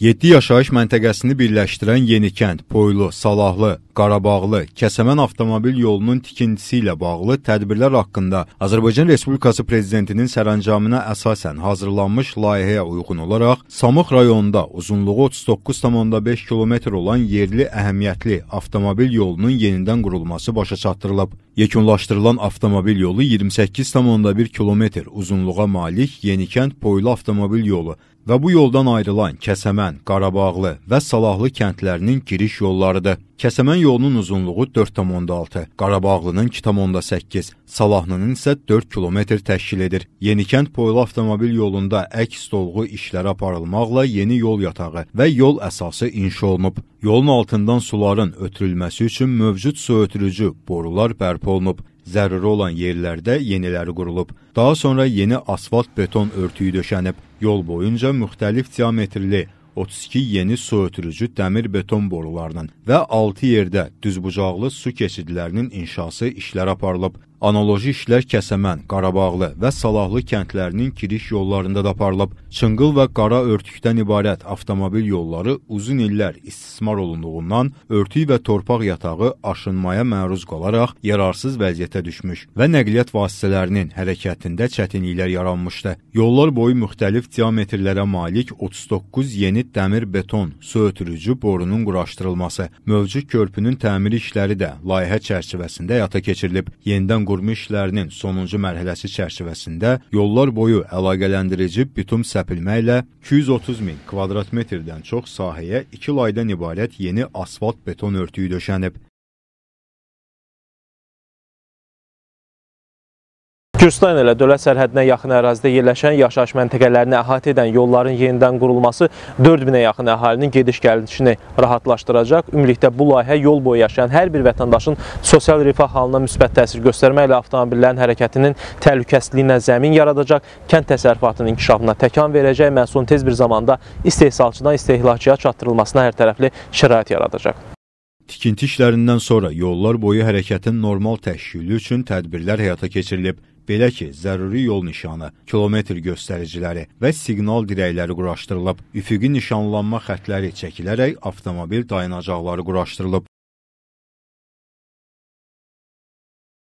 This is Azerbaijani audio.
7 yaşayış məntəqəsini birləşdirən Yenikənd, Poylu, Salahlı, Qarabağlı, Kəsəmən avtomobil yolunun tikintisi ilə bağlı tədbirlər haqqında Azərbaycan Respublikası Prezidentinin sərəncamına əsasən hazırlanmış layihəyə uyğun olaraq Samux rayonunda uzunluğu 39,5 kilometr olan yerli əhəmiyyətli avtomobil yolunun yenidən qurulması başa çatdırılıb. Yekunlaşdırılan avtomobil yolu 28,1 kilometr uzunluğa malik Yenikənd boylu avtomobil yolu və bu yoldan ayrılan Kəsəmən, Qarabağlı və Salahlı kəndlərinin giriş yollarıdır. Kəsəmən yolunun uzunluğu 4,6, Qarabağlının 2,8, Salahlının isə 4 kilometr təşkil edir. Yenikənd Poylu avtomobil yolunda əks dolğu işləri aparılmaqla yeni yol yatağı və yol əsası inşa olunub. Yolun altından suların ötürülməsi üçün mövcud su ötürücü borular bərpa olunub zəruri olan yerlərdə yeniləri qurulub. Daha sonra yeni asfalt beton örtüyü döşənib. Yol boyunca müxtəlif diametrli 32 yeni su ötürücü dəmir-beton borularının və altı yerdə düzbucaqlı su keçidlərinin inşası işləri aparılıb. Analoji işlər Kəsəmən, Qarabağlı və Salahlı kəndlərinin giriş yollarında da aparılıb. Çınqıl və qara örtükdən ibarət avtomobil yolları uzun illər istismar olunduğundan örtük və torpaq yatağı aşınmaya məruz qalaraq yararsız vəziyyətə düşmüş və nəqliyyat vasitələrinin hərəkətində çətinliklər yaranmışdı. Yollar boyu müxtəlif diametrlərə malik 39 yeni dəmir-beton su ötürücü borunun quraşdırılması, mövcud körpünün təmiri işləri də layihə çərçivəsində həyata keçirilib. Yenidən qurma işlərinin sonuncu mərhələsi çərçivəsində yollar boyu əlaqələndirici bitum səpilməklə 230 min kvadrat metrdən çox sahəyə iki laydan ibarət yeni asfalt beton örtüyü döşənib. Gürcistan ilə dövlət sərhədinə yaxın ərazidə yerləşən yaşayış məntəqələrini əhatə edən yolların yenidən qurulması 4000-ə yaxın əhalinin gediş-gəlişini rahatlaşdıracaq. Ümumilikdə bu layihə yol boyu yaşayan hər bir vətəndaşın sosial rifah halına müsbət təsir göstərməklə avtomobillərin hərəkətinin təhlükəsizliyinə zəmin yaradacaq, kənd təsərrüfatının inkişafına təkan verəcək, məhsulun tez bir zamanda istehsalçıdan istehlakçıya çatdırılmasına hər tərəfli şərait yaradacaq. Tikinti işlərindən sonra yollar boyu hərəkətin normal təşkili üçün tədbirlər həyata keçirilib. Belə ki, zəruri yol nişanı, kilometr göstəriciləri və siqnal dirəkləri quraşdırılıb, üfüqi nişanlanma xətləri çəkilərək avtomobil dayanacaqları quraşdırılıb.